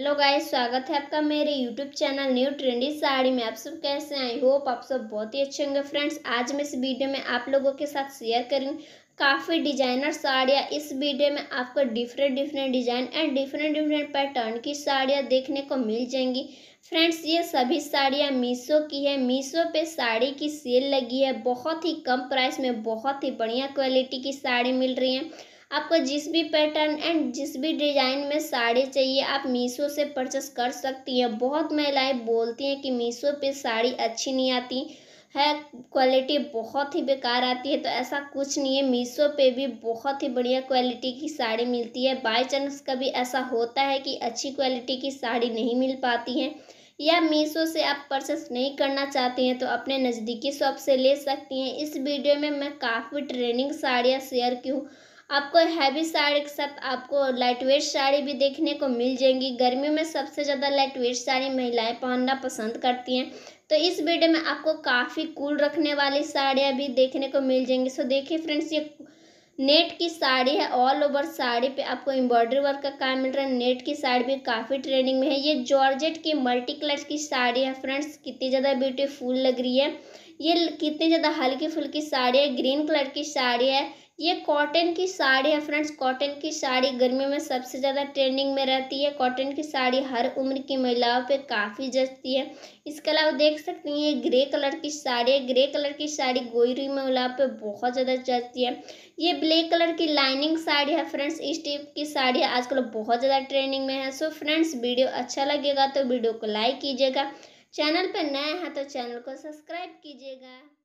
hello guys स्वागत है आपका मेरे YouTube channel new trendy sari में आप सब कैसे आई होप आप सब बहुत ही अच्छे होंगे फ्रेंड्स आज मैं इस वीडियो में आप लोगों के साथ शेयर करूँगी काफ़ी डिजाइनर साड़ियाँ इस वीडियो में आपको different different design and different different pattern की साड़ियाँ देखने को मिल जाएंगी फ्रेंड्स ये सभी साड़ियाँ मीशो की है मीशो पे साड़ी की सेल लगी है बहुत ही कम प्राइस में बहुत ही बढ़िया क्वालिटी की साड़ी मिल रही है आपको जिस भी पैटर्न एंड जिस भी डिज़ाइन में साड़ी चाहिए आप मीशो से परचेस कर सकती हैं बहुत महिलाएं बोलती हैं कि मीशो पे साड़ी अच्छी नहीं आती है क्वालिटी बहुत ही बेकार आती है तो ऐसा कुछ नहीं है मीशो पे भी बहुत ही बढ़िया क्वालिटी की साड़ी मिलती है बाई चांस कभी ऐसा होता है कि अच्छी क्वालिटी की साड़ी नहीं मिल पाती है या मीशो से आप परचेस नहीं करना चाहती हैं तो अपने नज़दीकी शॉप से ले सकती हैं इस वीडियो में मैं काफ़ी ट्रेनिंग साड़ियाँ शेयर की हूँ आपको हैवी साड़ी के साथ आपको लाइट वेट साड़ी भी देखने को मिल जाएंगी गर्मी में सबसे ज़्यादा लाइट वेट साड़ी महिलाएं पहनना पसंद करती हैं तो इस वीडियो में आपको काफ़ी कूल रखने वाली साड़ियाँ भी देखने को मिल जाएंगी सो देखिए फ्रेंड्स ये नेट की साड़ी है ऑल ओवर साड़ी पे आपको एम्ब्रॉयडरी वर्क का काम मिल रहा है नेट की साड़ी भी काफ़ी ट्रेंडिंग में है ये जॉर्जेट की मल्टी कलर की साड़ी है फ्रेंड्स कितनी ज़्यादा ब्यूटीफुल लग रही है ये कितनी ज़्यादा हल्की फुल्की साड़ी है ग्रीन कलर की साड़ी है ये कॉटन की साड़ी है फ्रेंड्स कॉटन की साड़ी गर्मी में सबसे ज़्यादा ट्रेंडिंग में रहती है कॉटन की साड़ी हर उम्र की महिलाओं पे काफ़ी जचती है इसके अलावा देख सकते हैं ये ग्रे कलर की साड़ी है ग्रे कलर की साड़ी गोयरी महिलाओं पे बहुत ज़्यादा जचती है ये ब्लैक कलर की लाइनिंग साड़ी है फ्रेंड्स इस टाइप की साड़ी आजकल बहुत ज़्यादा ट्रेंडिंग में है सो फ्रेंड्स वीडियो अच्छा लगेगा तो वीडियो को लाइक कीजिएगा चैनल पर नए हैं तो चैनल को सब्सक्राइब कीजिएगा